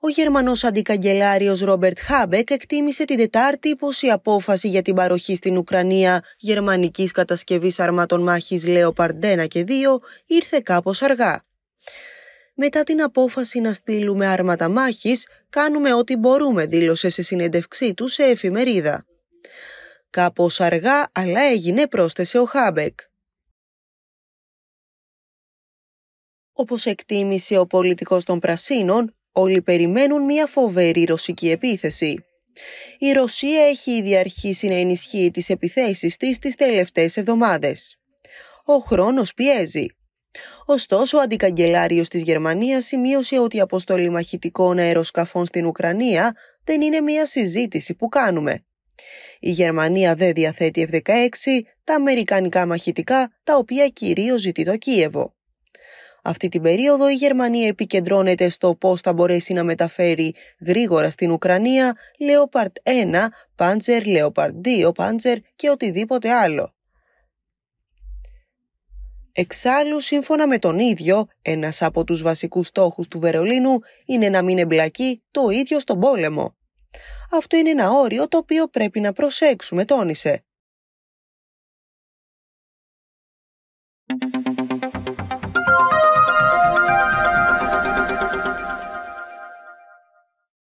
Ο Γερμανός αντικαγκελάριος Ρόμπερτ Χάμπεκ εκτίμησε την Τετάρτη πως η απόφαση για την παροχή στην Ουκρανία γερμανικής κατασκευής αρμάτων μάχης Λέο 1 και 2 ήρθε κάπως αργά. Μετά την απόφαση να στείλουμε άρματα μάχης, κάνουμε ό,τι μπορούμε, δήλωσε σε συνέντευξή του σε εφημερίδα. Κάπως αργά, αλλά έγινε, πρόσθεσε ο Χάμπεκ. Όπως εκτίμησε ο πολιτικός των Πρασίνων, όλοι περιμένουν μια φοβερή ρωσική επίθεση. Η Ρωσία έχει ήδη αρχίσει να ενισχύει τις επιθέσεις της τις τελευταίες εβδομάδες. Ο χρόνος πιέζει. Ωστόσο, ο αντικαγκελάριος της Γερμανίας σημείωσε ότι η αποστολή μαχητικών αεροσκαφών στην Ουκρανία δεν είναι μια συζήτηση που κάνουμε. Η Γερμανία δεν διαθέτει F-16, τα αμερικανικά μαχητικά, τα οποία κυρίως ζητεί το Κίεβο. Αυτή την περίοδο η Γερμανία επικεντρώνεται στο πώς θα μπορέσει να μεταφέρει γρήγορα στην Ουκρανία Leopard 1, Panzer, Leopard 2, Panzer και οτιδήποτε άλλο. Εξάλλου, σύμφωνα με τον ίδιο, ένας από τους βασικούς στόχους του Βερολίνου είναι να μην εμπλακεί το ίδιο στον πόλεμο. Αυτό είναι ένα όριο το οποίο πρέπει να προσέξουμε, τόνισε.